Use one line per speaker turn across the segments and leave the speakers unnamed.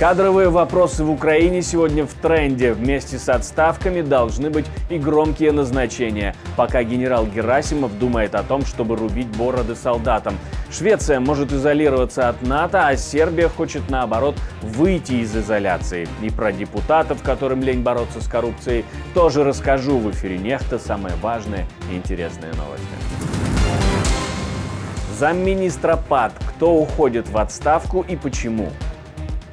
Кадровые вопросы в Украине сегодня в тренде. Вместе с отставками должны быть и громкие назначения, пока генерал Герасимов думает о том, чтобы рубить бороды солдатам. Швеция может изолироваться от НАТО, а Сербия хочет, наоборот, выйти из изоляции. И про депутатов, которым лень бороться с коррупцией, тоже расскажу в эфире Нехта. Самые важные и интересные новости. Замминистра ПАД. Кто уходит в отставку и почему?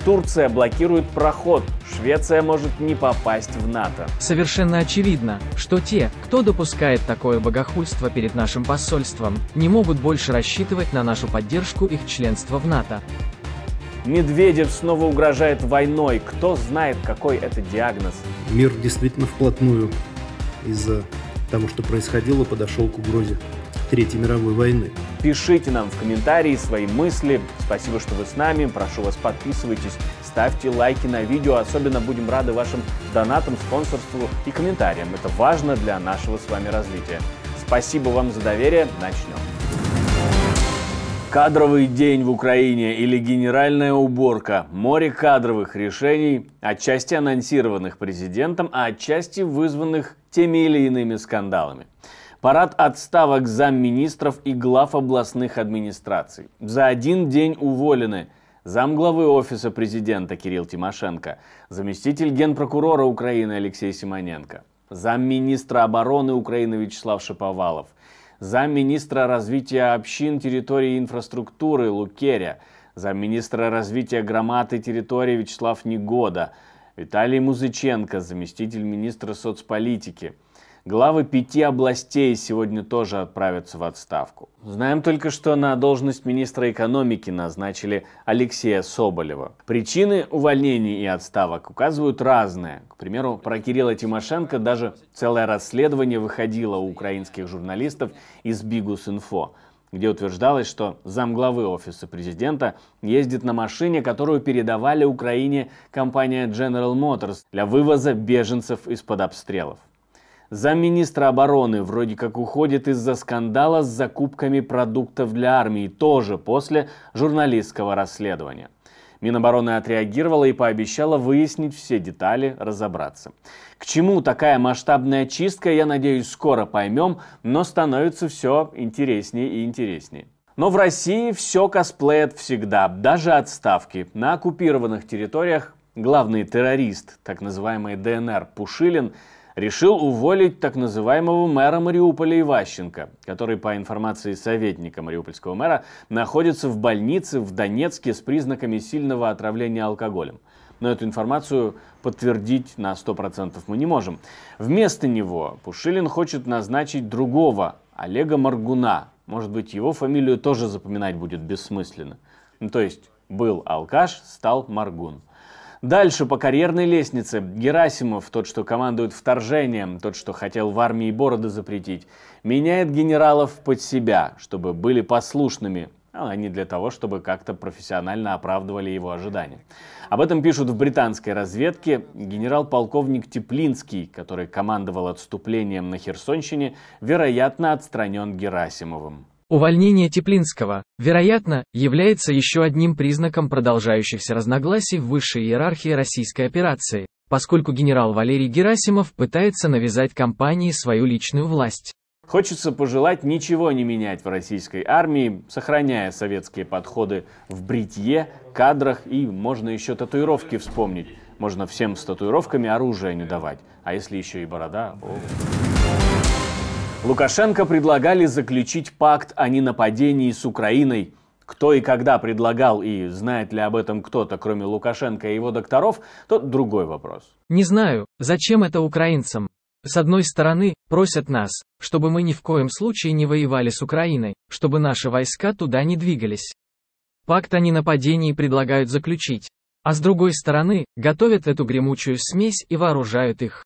Турция блокирует проход, Швеция может не попасть
в НАТО. Совершенно очевидно, что те, кто допускает такое богохульство перед нашим посольством, не могут больше рассчитывать на нашу поддержку их членства в НАТО.
Медведев снова угрожает войной. Кто знает, какой это диагноз?
Мир действительно вплотную из-за того, что происходило, подошел к угрозе Третьей мировой войны.
Пишите нам в комментарии свои мысли. Спасибо, что вы с нами. Прошу вас, подписывайтесь, ставьте лайки на видео. Особенно будем рады вашим донатам, спонсорству и комментариям. Это важно для нашего с вами развития. Спасибо вам за доверие. Начнем. Кадровый день в Украине или генеральная уборка. Море кадровых решений, отчасти анонсированных президентом, а отчасти вызванных теми или иными скандалами парад отставок замминистров и глав областных администраций. За один день уволены замглавы Офиса президента Кирилл Тимошенко, заместитель генпрокурора Украины Алексей Симоненко, замминистра обороны Украины Вячеслав Шиповалов, замминистра развития общин, территории и инфраструктуры Лукеря, замминистра развития громад и территории Вячеслав Негода, Виталий Музыченко, заместитель министра соцполитики – Главы пяти областей сегодня тоже отправятся в отставку. Знаем только, что на должность министра экономики назначили Алексея Соболева. Причины увольнений и отставок указывают разные. К примеру, про Кирилла Тимошенко даже целое расследование выходило у украинских журналистов из Бигус-Инфо где утверждалось, что замглавы офиса президента ездит на машине, которую передавали Украине компания General Motors для вывоза беженцев из-под обстрелов. Замминистра обороны вроде как уходит из-за скандала с закупками продуктов для армии, тоже после журналистского расследования. Минобороны отреагировала и пообещала выяснить все детали, разобраться. К чему такая масштабная чистка, я надеюсь, скоро поймем, но становится все интереснее и интереснее. Но в России все косплеят всегда, даже отставки. На оккупированных территориях главный террорист, так называемый ДНР Пушилин, решил уволить так называемого мэра Мариуполя Иващенко, который, по информации советника мариупольского мэра, находится в больнице в Донецке с признаками сильного отравления алкоголем. Но эту информацию подтвердить на 100% мы не можем. Вместо него Пушилин хочет назначить другого, Олега Маргуна. Может быть, его фамилию тоже запоминать будет бессмысленно. Ну, то есть был алкаш, стал Маргун. Дальше по карьерной лестнице. Герасимов, тот, что командует вторжением, тот, что хотел в армии бороды запретить, меняет генералов под себя, чтобы были послушными, а не для того, чтобы как-то профессионально оправдывали его ожидания. Об этом пишут в британской разведке. Генерал-полковник Теплинский, который командовал отступлением на Херсонщине, вероятно отстранен Герасимовым.
Увольнение Теплинского, вероятно, является еще одним признаком продолжающихся разногласий в высшей иерархии российской операции, поскольку генерал Валерий Герасимов пытается навязать компании свою личную власть.
Хочется пожелать ничего не менять в российской армии, сохраняя советские подходы в бритье, кадрах и можно еще татуировки вспомнить. Можно всем с татуировками оружие не давать, а если еще и борода... О. Лукашенко предлагали заключить пакт о ненападении с Украиной. Кто и когда предлагал, и знает ли об этом кто-то, кроме Лукашенко и его докторов, то другой вопрос.
Не знаю, зачем это украинцам. С одной стороны, просят нас, чтобы мы ни в коем случае не воевали с Украиной, чтобы наши войска туда не двигались. Пакт о ненападении предлагают заключить. А с другой стороны, готовят эту гремучую смесь и вооружают их.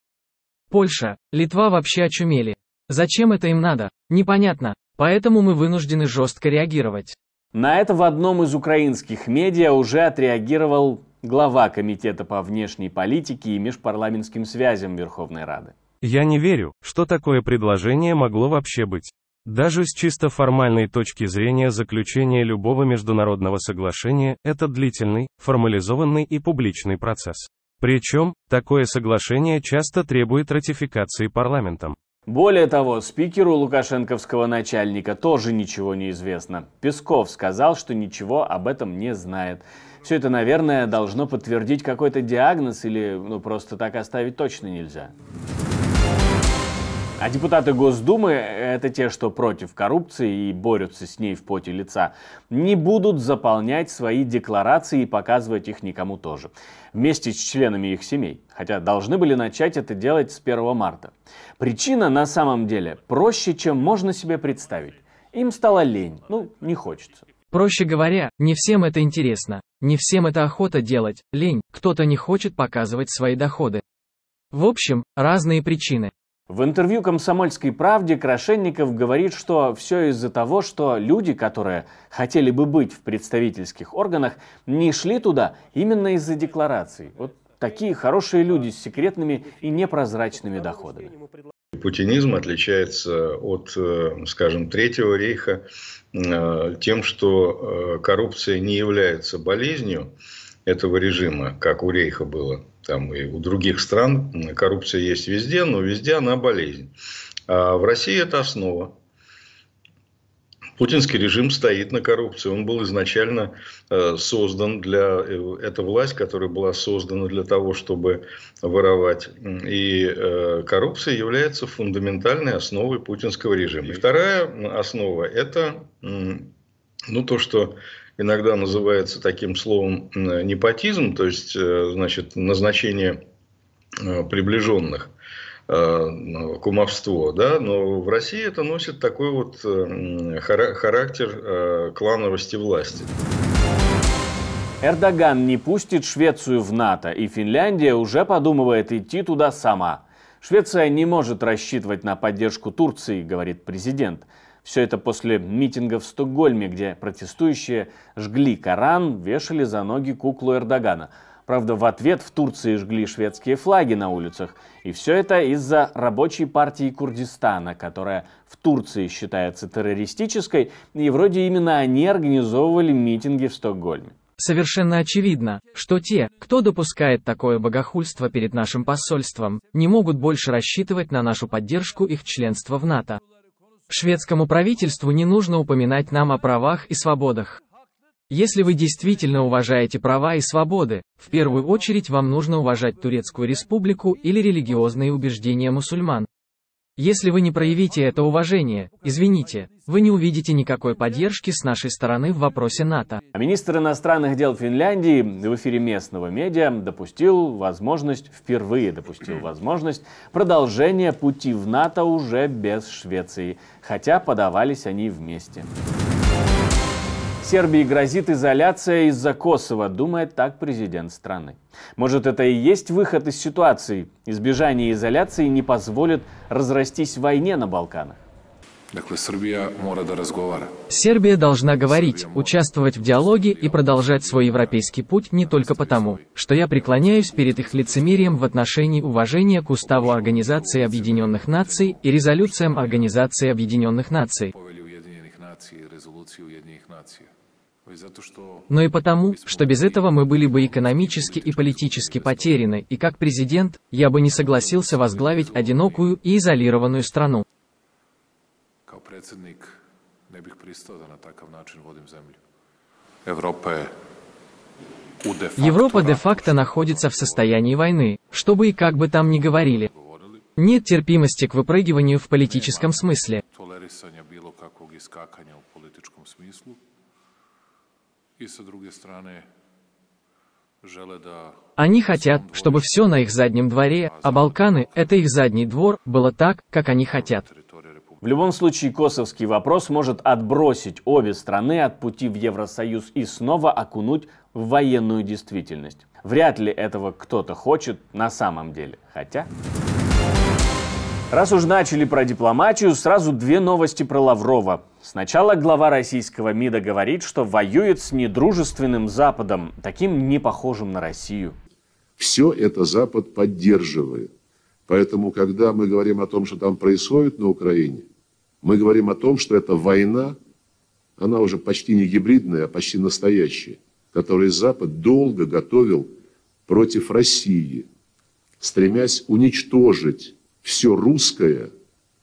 Польша, Литва вообще очумели. Зачем это им надо? Непонятно. Поэтому мы вынуждены жестко реагировать.
На это в одном из украинских медиа уже отреагировал глава Комитета по внешней политике и межпарламентским связям Верховной Рады.
Я не верю, что такое предложение могло вообще быть. Даже с чисто формальной точки зрения заключение любого международного соглашения – это
длительный, формализованный и публичный процесс. Причем, такое соглашение часто требует ратификации парламентом. Более того, спикеру лукашенковского начальника тоже ничего не известно. Песков сказал, что ничего об этом не знает. Все это, наверное, должно подтвердить какой-то диагноз или ну, просто так оставить точно нельзя. А депутаты Госдумы, это те, что против коррупции и борются с ней в поте лица, не будут заполнять свои декларации и показывать их никому тоже, вместе с членами их семей, хотя должны были начать это делать с 1 марта. Причина на самом деле проще, чем можно себе представить. Им стало лень, ну, не хочется.
Проще говоря, не всем это интересно, не всем это охота делать, лень, кто-то не хочет показывать свои доходы. В общем, разные причины.
В интервью «Комсомольской правде» Крашенников говорит, что все из-за того, что люди, которые хотели бы быть в представительских органах, не шли туда именно из-за деклараций. Вот такие хорошие люди с секретными и непрозрачными доходами.
Путинизм отличается от, э, скажем, Третьего рейха э, тем, что э, коррупция не является болезнью этого режима, как у рейха было, там и у других стран коррупция есть везде, но везде она болезнь. А в России это основа. Путинский режим стоит на коррупции. Он был изначально э, создан для... Э, это власть, которая была создана для того, чтобы воровать. И э, коррупция является фундаментальной основой путинского режима. И вторая основа – это ну, то, что иногда называется таким словом непотизм, то есть э, значит, назначение э, приближенных э, кумовство, да, но в России это носит такой вот характер клановости власти.
Эрдоган не пустит Швецию в НАТО, и Финляндия уже подумывает идти туда сама. Швеция не может рассчитывать на поддержку Турции, говорит президент. Все это после митинга в Стокгольме, где протестующие жгли Коран, вешали за ноги куклу Эрдогана. Правда, в ответ в Турции жгли шведские флаги на улицах. И все это из-за рабочей партии Курдистана, которая в Турции считается террористической, и вроде именно они организовывали митинги в Стокгольме.
Совершенно очевидно, что те, кто допускает такое богохульство перед нашим посольством, не могут больше рассчитывать на нашу поддержку их членства в НАТО. Шведскому правительству не нужно упоминать нам о правах и свободах. Если вы действительно уважаете права и свободы, в первую очередь вам нужно уважать Турецкую республику или религиозные убеждения мусульман. Если вы не проявите это уважение, извините, вы не увидите никакой поддержки с нашей стороны в вопросе НАТО.
А министр иностранных дел Финляндии в эфире местного медиа допустил возможность, впервые допустил возможность продолжения пути в НАТО уже без Швеции, хотя подавались они вместе. Сербии грозит изоляция из-за Косово, думает так президент страны. Может, это и есть выход из ситуации? Избежание изоляции не позволит разрастись войне на Балканах.
Сербия должна говорить, участвовать в диалоге и продолжать свой европейский путь не только потому, что я преклоняюсь перед их лицемерием в отношении уважения к Уставу Организации Объединенных Наций и резолюциям Организации Объединенных Наций, но и потому, что без этого мы были бы экономически и политически потеряны, и как президент, я бы не согласился возглавить одинокую и изолированную страну. Европа де-факто находится в состоянии войны, чтобы и как бы там ни говорили. Нет терпимости к выпрыгиванию в политическом смысле i sa druge strane они хотят, чтобы все на их заднем дворе, а Балканы – это их задний двор, было так, как они хотят.
В любом случае, косовский вопрос может отбросить обе страны от пути в Евросоюз и снова окунуть в военную действительность. Вряд ли этого кто-то хочет на самом деле. Хотя... Раз уж начали про дипломатию, сразу две новости про Лаврова. Сначала глава российского МИДа говорит, что воюет с недружественным Западом, таким не похожим на Россию.
Все это Запад поддерживает. Поэтому, когда мы говорим о том, что там происходит на Украине, мы говорим о том, что эта война, она уже почти не гибридная, а почти настоящая, которую Запад долго готовил против России, стремясь уничтожить все русское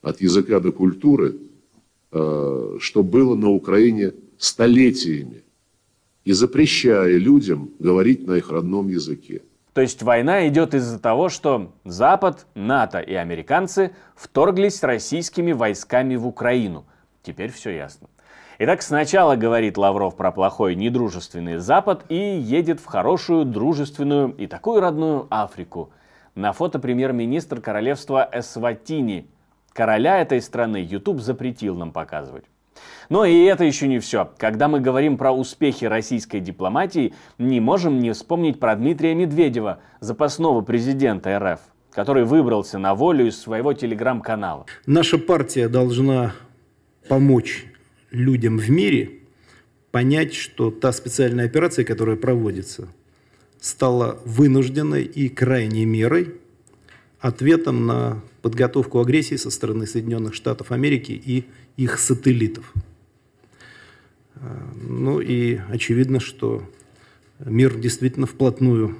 от языка до культуры – Э, что было на Украине столетиями, и запрещая людям говорить на их родном языке.
То есть война идет из-за того, что Запад, НАТО и американцы вторглись российскими войсками в Украину. Теперь все ясно. Итак, сначала говорит Лавров про плохой недружественный Запад и едет в хорошую, дружественную и такую родную Африку. На фото премьер-министр королевства Эсватини – Короля этой страны YouTube запретил нам показывать. Но и это еще не все. Когда мы говорим про успехи российской дипломатии, не можем не вспомнить про Дмитрия Медведева, запасного президента РФ, который выбрался на волю из своего телеграм-канала.
Наша партия должна помочь людям в мире понять, что та специальная операция, которая проводится, стала вынужденной и крайней мерой ответом на подготовку агрессии со стороны Соединенных Штатов Америки и их сателлитов. А, ну и очевидно, что мир действительно вплотную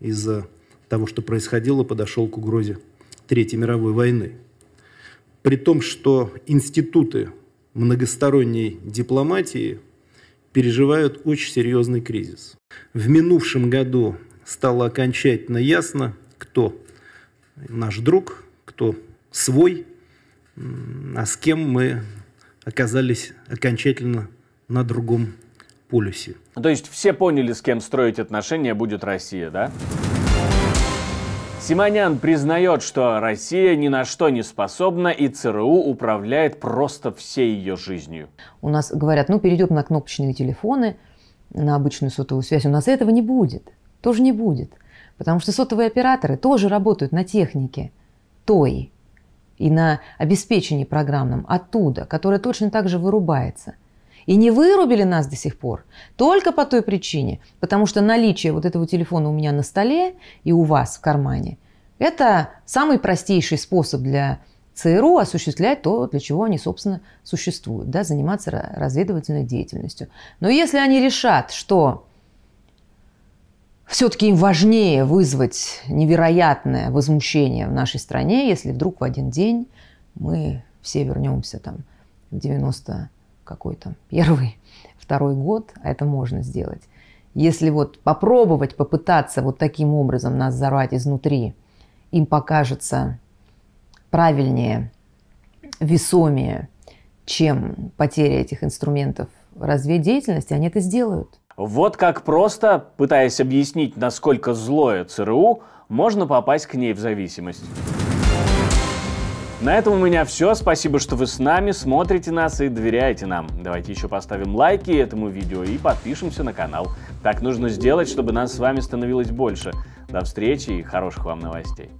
из-за того, что происходило, подошел к угрозе Третьей мировой войны. При том, что институты многосторонней дипломатии переживают очень серьезный кризис. В минувшем году стало окончательно ясно, кто наш друг, кто свой, а с кем мы оказались окончательно на другом полюсе.
То есть все поняли, с кем строить отношения будет Россия, да? Симонян признает, что Россия ни на что не способна, и ЦРУ управляет просто всей ее
жизнью. У нас говорят, ну перейдем на кнопочные телефоны, на обычную сотовую связь. У нас этого не будет, тоже не будет. Потому что сотовые операторы тоже работают на технике той и на обеспечении программным оттуда, которое точно так же вырубается. И не вырубили нас до сих пор только по той причине, потому что наличие вот этого телефона у меня на столе и у вас в кармане – это самый простейший способ для ЦРУ осуществлять то, для чего они, собственно, существуют, да, заниматься разведывательной деятельностью. Но если они решат, что все-таки им важнее вызвать невероятное возмущение в нашей стране, если вдруг в один день мы все вернемся там в 90 какой то первый, второй год, а это можно сделать. Если вот попробовать, попытаться вот таким образом нас взорвать изнутри, им покажется правильнее, весомее, чем потеря этих инструментов разведдеятельности, они это сделают.
Вот как просто, пытаясь объяснить, насколько злое ЦРУ, можно попасть к ней в зависимость. На этом у меня все. Спасибо, что вы с нами, смотрите нас и доверяете нам. Давайте еще поставим лайки этому видео и подпишемся на канал. Так нужно сделать, чтобы нас с вами становилось больше. До встречи и хороших вам новостей.